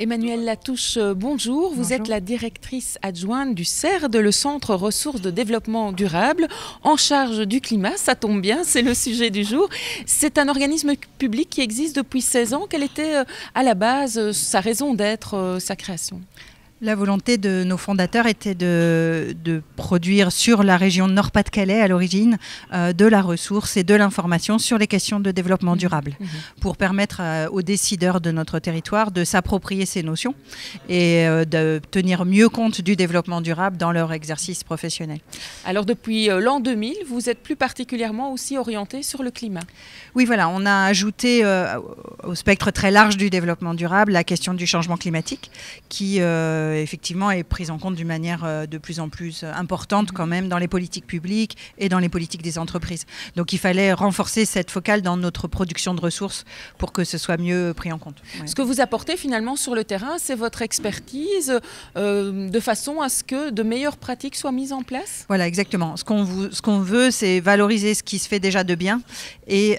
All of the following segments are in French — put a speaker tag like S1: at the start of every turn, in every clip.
S1: Emmanuel Latouche, euh, bonjour. Vous êtes la directrice adjointe du CERD, le Centre Ressources de Développement Durable, en charge du climat. Ça tombe bien, c'est le sujet du jour. C'est un organisme public qui existe depuis 16 ans. Quelle était euh, à la base euh, sa raison d'être, sa création
S2: la volonté de nos fondateurs était de, produire sur la région Nord-Pas-de-Calais à l'origine euh, de la ressource et de l'information sur les questions de développement durable mhm. Mhm. pour permettre euh, aux décideurs de notre territoire de s'approprier ces notions et euh, de tenir mieux compte du développement durable dans leur exercice professionnel.
S1: Alors depuis l'an 2000, vous êtes plus particulièrement aussi orienté sur le climat.
S2: Oui, voilà, on a ajouté au spectre très large du développement durable la question du changement climatique qui euh, effectivement, est prise en compte d'une manière euh, de plus en plus euh, importante quand même dans les politiques publiques et dans les politiques des entreprises. Donc il fallait renforcer cette focale dans notre production de ressources pour que ce soit mieux pris en compte.
S1: Ce que vous apportez finalement sur le terrain, c'est votre expertise de façon à ce que de meilleures pratiques soient mises en place
S2: Voilà, exactement. Ce qu'on ce qu'on veut, c'est valoriser ce qui se fait déjà de bien et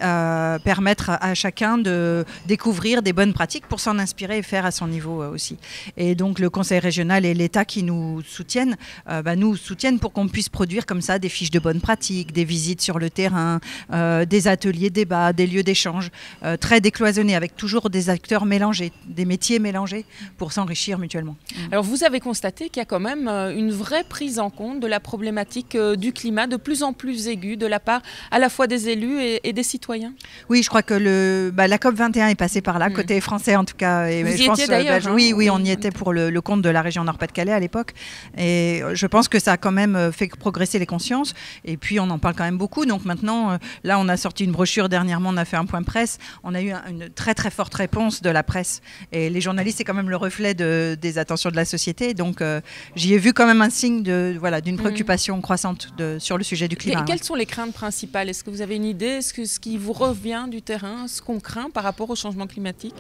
S2: permettre à chacun de découvrir des bonnes pratiques pour s'en inspirer et faire à son niveau aussi. Et donc le conseil régionales et l'État qui nous soutiennent, euh, bah, nous soutiennent pour qu'on puisse produire comme ça des fiches de bonnes pratiques, des visites sur le terrain, euh, des ateliers, débats, des lieux d'échange euh, très décloisonnés, avec toujours des acteurs mélangés, des métiers mélangés pour
S1: s'enrichir mutuellement. Mmh. Alors vous avez constaté qu'il y a quand même une vraie prise en compte de la problématique du climat de plus en plus aiguë de la part à la fois des élus et, des citoyens.
S2: Oui, je crois que le, bah, la COP 21 est passée par là, mmh. côté français en tout cas. Et, vous étiez bah, oui, hein. oui, on y était pour le, le compte de la région Nord-Pas-de-Calais à l'époque. Et je pense que ça a quand même euh, fait progresser les consciences. Et puis, on en parle quand même beaucoup. Donc maintenant, euh, là, on a sorti une brochure dernièrement, on a fait un point presse. On a eu une très, très forte réponse de la presse. Et les journalistes, c'est quand même le reflet des attentions de la société. Donc, euh, j'y ai vu quand même un signe de, voilà, d'une mm. préoccupation croissante sur le sujet du climat. Et quelles
S1: sont les craintes principales Est-ce que vous avez une idée Est-ce que ce qui vous revient du terrain, ce qu'on craint par rapport au changement climatique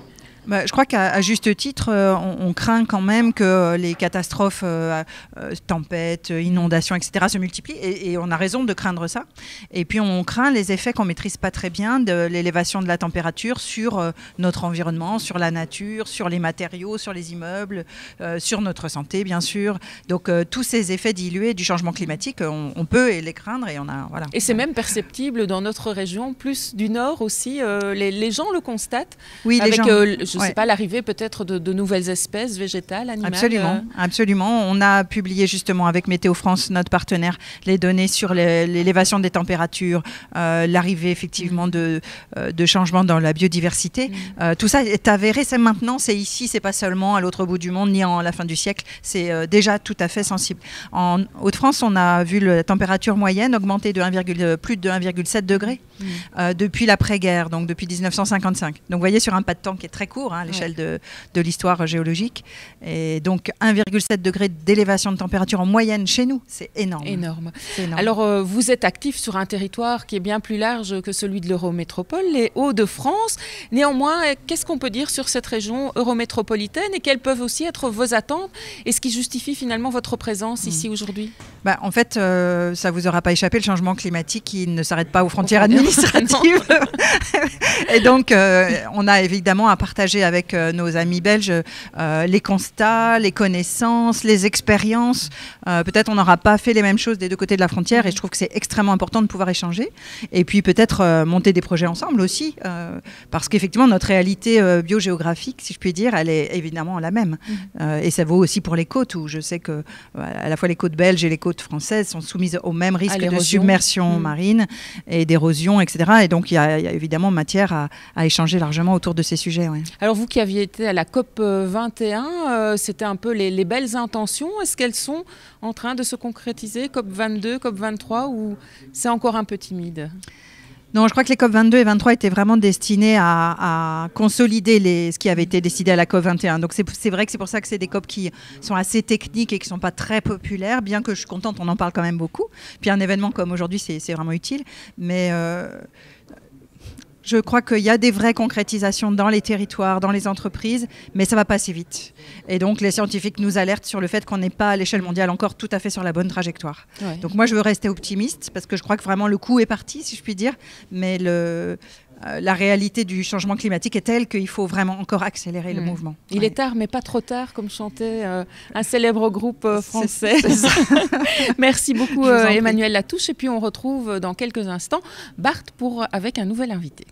S2: bah, je crois qu'à juste titre, euh, on, craint quand même que euh, les catastrophes, euh, tempêtes, inondations, etc. se multiplient. Et, on a raison de craindre ça. Et puis on craint les effets qu'on maîtrise pas très bien de l'élévation de la température sur notre environnement, sur la nature, sur les matériaux, sur les immeubles, sur notre santé, bien sûr. Donc tous ces effets dilués du changement climatique, on, peut les craindre et a voilà.
S1: Et c'est même perceptible dans notre région, plus du nord aussi. les, gens le constatent. Oui, avec, les je ne sais pas, l'arrivée peut-être de, nouvelles espèces végétales, animales Absolument, euh.
S2: absolument. On a publié justement avec Météo France, notre partenaire, les données sur l'élévation des températures, euh, l'arrivée effectivement mm. euh, de, changements dans la biodiversité. Mm. tout ça est avéré, c'est maintenant, c'est ici, c'est pas seulement à l'autre bout du monde ni en la fin du siècle, c'est déjà tout à fait sensible. En Haute-France, on a vu la température moyenne augmenter de 1, plus de 1,7 degré mm. depuis l'après-guerre, donc depuis 1955. Donc vous voyez sur un pas de temps qui est très court, Hein, à l'échelle de, l'histoire géologique. Et donc 1,7 degré d'élévation de température en moyenne chez nous, c'est énorme. énorme.
S1: Alors euh, vous êtes actif sur un territoire qui est bien plus large que celui de l'Eurométropole, les Hauts-de-France. Néanmoins, qu'est-ce qu'on peut dire sur cette région eurométropolitaine et quelles peuvent aussi être vos attentes et ce qui justifie finalement votre présence hmm. ici aujourd'hui
S2: bah, En fait, ça euh, ça vous aura pas échappé, le changement climatique qui ne s'arrête pas aux frontières administratives. et donc, euh, on a évidemment à partager avec euh, nos amis belges euh, les constats, les connaissances, les expériences. Euh, peut-être on n'aura pas fait les mêmes choses des deux côtés de la frontière et je trouve que c'est extrêmement important de pouvoir échanger. Et puis peut-être monter des projets ensemble aussi, parce qu'effectivement notre réalité biogéographique, si je puis dire, elle est évidemment la même. Mm. et ça vaut aussi pour les côtes, où je sais que à la fois les côtes belges et les côtes françaises sont soumises au même risque de submersion mm. marine et d'érosion, etc. Et donc il y, a, évidemment matière à, échanger largement autour de ces sujets.
S1: Alors vous qui aviez été à la COP 21, euh, euh, c'était un peu les, belles intentions. Est-ce qu'elles sont en train de se concrétiser, COP 22, COP 23, ou c'est encore un peu timide
S2: non, je crois que les COP22 et 23 étaient vraiment destinés à, consolider les, ce qui avait été décidé à la COP21. Donc c'est vrai que c'est pour ça que c'est des COP qui sont assez techniques et qui ne sont pas très populaires, bien que je suis contente, on en parle quand même beaucoup. Puis un événement comme aujourd'hui, c'est vraiment utile. Mais euh, je crois qu'il y a des vraies concrétisations dans les territoires, dans les entreprises, mais ça va pas assez vite. Et donc les scientifiques nous alertent sur le fait qu'on n'est pas à l'échelle mondiale encore tout à fait sur la bonne trajectoire. Donc moi je veux rester optimiste parce que je crois que vraiment le coup est parti, si je puis dire, mais euh, la réalité du changement climatique est telle qu'il faut vraiment encore accélérer le mm. mouvement.
S1: Il est tard, mais pas trop tard, comme chantait euh, un célèbre groupe euh, français. Merci beaucoup, Emmanuel Latouche. Et puis, on retrouve dans quelques instants Bart pour, avec un nouvel invité.